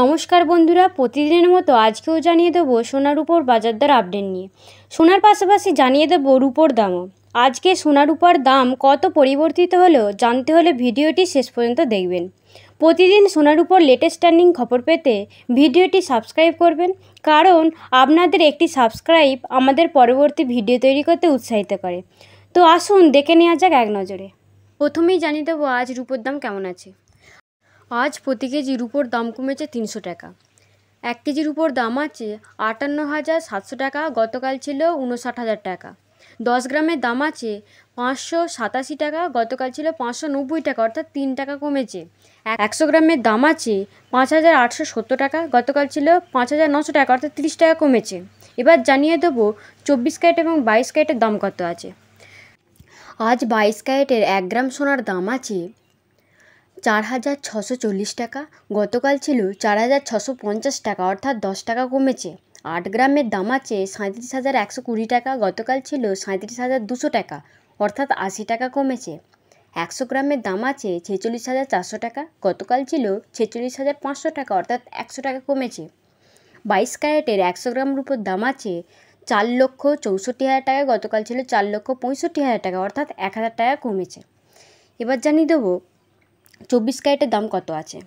নমস্কার বন্ধুরা প্রতিদিনের মতো আজকেও জানিয়ে দেবো সোনার উপর বাজার দর আপডেট নিয়ে সোনার পাশাপাশি জানিয়ে দেবো রুপোর দামও আজকে সোনার উপর দাম কত পরিবর্তিত হলো জানতে হলে ভিডিওটি শেষ পর্যন্ত দেখবেন প্রতিদিন সোনার উপর লেটেস্ট টার্নিং খবর পেতে ভিডিওটি সাবস্ক্রাইব করবেন কারণ আপনাদের একটি সাবস্ক্রাইব আমাদের পরবর্তী ভিডিও তৈরি করতে উৎসাহিত করে তো আসুন দেখে নেওয়া যাক এক নজরে প্রথমেই জানিয়ে দেবো আজ রুপোর দাম কেমন আছে আজ প্রতি কেজি রুপোর দাম কমেছে তিনশো টাকা এক কেজি রুপোর দাম আছে আটান্ন হাজার সাতশো টাকা গতকাল ছিল উনষাট হাজার টাকা দশ গ্রামের দাম আছে পাঁচশো সাতাশি টাকা গতকাল ছিল পাঁচশো নব্বই টাকা অর্থাৎ তিন টাকা কমেছে একশো গ্রামের দাম আছে পাঁচ হাজার আটশো সত্তর টাকা গতকাল ছিল পাঁচ হাজার নশো টাকা অর্থাৎ তিরিশ টাকা কমেছে এবার জানিয়ে দেবো চব্বিশ ক্যারেট এবং বাইশ ক্যারেটের দাম কত আছে আজ বাইশ ক্যারেটের এক গ্রাম সোনার দাম আছে চার হাজার ছশো চল্লিশ টাকা গতকাল ছিল চার হাজার ছশো পঞ্চাশ টাকা অর্থাৎ দশ টাকা কমেছে আট গ্রামের দাম আছে সাঁত্রিশ হাজার একশো কুড়ি টাকা গতকাল ছিল সাঁত্রিশ হাজার দুশো টাকা অর্থাৎ আশি টাকা কমেছে একশো গ্রামের দাম আছে ছেচল্লিশ হাজার চারশো টাকা গতকাল ছিল ছেচল্লিশ হাজার পাঁচশো টাকা অর্থাৎ একশো টাকা কমেছে বাইশ ক্যারেটের একশো গ্রাম রুপোর দাম আছে চার লক্ষ চৌষট্টি হাজার টাকা গতকাল ছিল চার লক্ষ পঁয়ষট্টি হাজার টাকা অর্থাৎ এক হাজার টাকা কমেছে এবার জানিয়ে দেবো চব্বিশ ক্যারেটের দাম কত আছে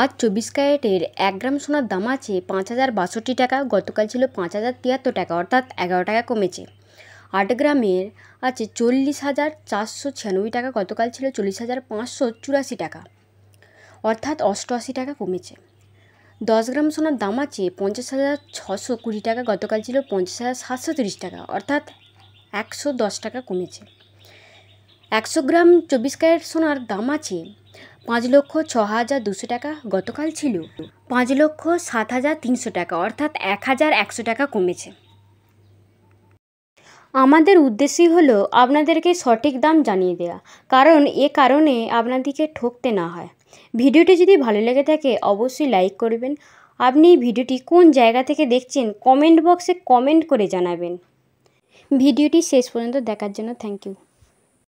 আজ চব্বিশ ক্যারেটের এক গ্রাম সোনার দাম আছে পাঁচ হাজার বাষট্টি টাকা গতকাল ছিল পাঁচ হাজার তিয়াত্তর টাকা অর্থাৎ এগারো টাকা কমেছে আট গ্রামের আছে চল্লিশ হাজার চারশো ছিয়ানব্বই টাকা গতকাল ছিল চল্লিশ হাজার পাঁচশো চুরাশি টাকা অর্থাৎ অষ্টআশি টাকা কমেছে দশ গ্রাম সোনার দাম আছে পঞ্চাশ হাজার ছশো কুড়ি টাকা গতকাল ছিল পঞ্চাশ হাজার সাতশো তিরিশ টাকা অর্থাৎ একশো দশ টাকা কমেছে একশো গ্রাম চব্বিশ ক্যারেট সোনার দাম আছে পাঁচ লক্ষ ছ হাজার দুশো টাকা গতকাল ছিল পাঁচ লক্ষ সাত হাজার তিনশো টাকা অর্থাৎ এক হাজার একশো টাকা কমেছে আমাদের উদ্দেশ্যই হলো আপনাদেরকে সঠিক দাম জানিয়ে দেওয়া কারণ এ কারণে আপনাদেরকে ঠকতে না হয় ভিডিওটি যদি ভালো লেগে থাকে অবশ্যই লাইক করবেন আপনি ভিডিওটি কোন জায়গা থেকে দেখছেন কমেন্ট বক্সে কমেন্ট করে জানাবেন ভিডিওটি শেষ পর্যন্ত দেখার জন্য থ্যাংক ইউ